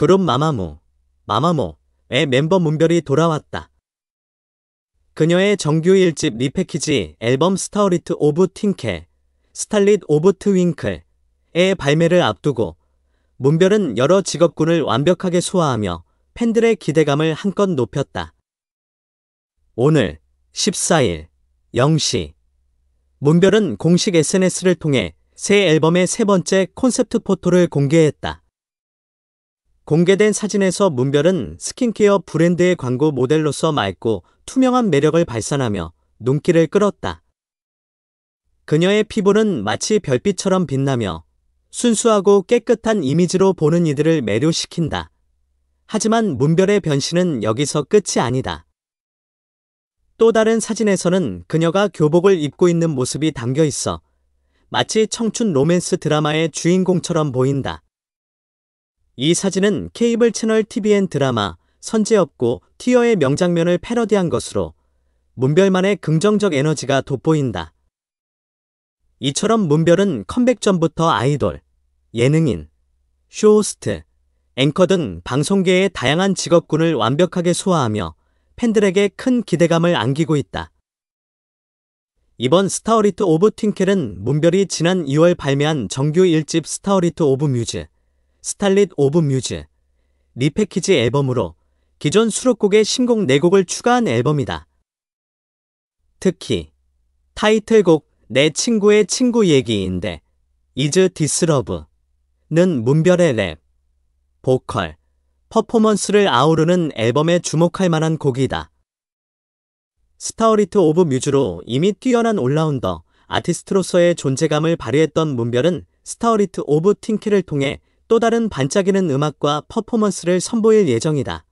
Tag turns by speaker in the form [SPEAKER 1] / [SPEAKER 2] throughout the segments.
[SPEAKER 1] 그룹 마마무, 마마모의 멤버 문별이 돌아왔다. 그녀의 정규 1집 리패키지 앨범 스타리트 오브 틴케, 스탈릿 오브 트윙클의 발매를 앞두고 문별은 여러 직업군을 완벽하게 소화하며 팬들의 기대감을 한껏 높였다. 오늘 14일 0시 문별은 공식 SNS를 통해 새 앨범의 세 번째 콘셉트 포토를 공개했다. 공개된 사진에서 문별은 스킨케어 브랜드의 광고 모델로서 맑고 투명한 매력을 발산하며 눈길을 끌었다. 그녀의 피부는 마치 별빛처럼 빛나며 순수하고 깨끗한 이미지로 보는 이들을 매료시킨다. 하지만 문별의 변신은 여기서 끝이 아니다. 또 다른 사진에서는 그녀가 교복을 입고 있는 모습이 담겨 있어 마치 청춘 로맨스 드라마의 주인공처럼 보인다. 이 사진은 케이블 채널 TVN 드라마 선제 없고 티어의 명장면을 패러디한 것으로 문별만의 긍정적 에너지가 돋보인다. 이처럼 문별은 컴백 전부터 아이돌, 예능인, 쇼호스트, 앵커 등 방송계의 다양한 직업군을 완벽하게 소화하며 팬들에게 큰 기대감을 안기고 있다. 이번 스타어리트 오브 틴켈은 문별이 지난 2월 발매한 정규 1집 스타어리트 오브 뮤즈 스탈릿 오브 뮤즈 리패키지 앨범으로 기존 수록곡의 신곡 4곡을 추가한 앨범이다. 특히 타이틀곡 내 친구의 친구 얘기인데 이즈 디스러브는 문별의 랩, 보컬, 퍼포먼스를 아우르는 앨범에 주목할 만한 곡이다. 스타워리트 오브 뮤즈로 이미 뛰어난 올라운더, 아티스트로서의 존재감을 발휘했던 문별은 스타워리트 오브 틴키를 통해 또 다른 반짝이는 음악과 퍼포먼스를 선보일 예정이다.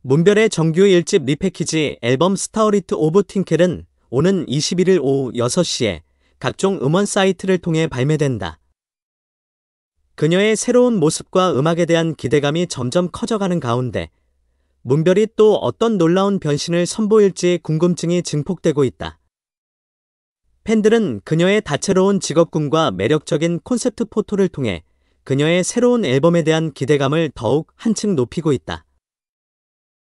[SPEAKER 1] 문별의 정규 1집 리패키지 앨범 스타어리트 오브 틴켈은 오는 21일 오후 6시에 각종 음원 사이트를 통해 발매된다. 그녀의 새로운 모습과 음악에 대한 기대감이 점점 커져가는 가운데 문별이 또 어떤 놀라운 변신을 선보일지 궁금증이 증폭되고 있다. 팬들은 그녀의 다채로운 직업군과 매력적인 콘셉트 포토를 통해 그녀의 새로운 앨범에 대한 기대감을 더욱 한층 높이고 있다.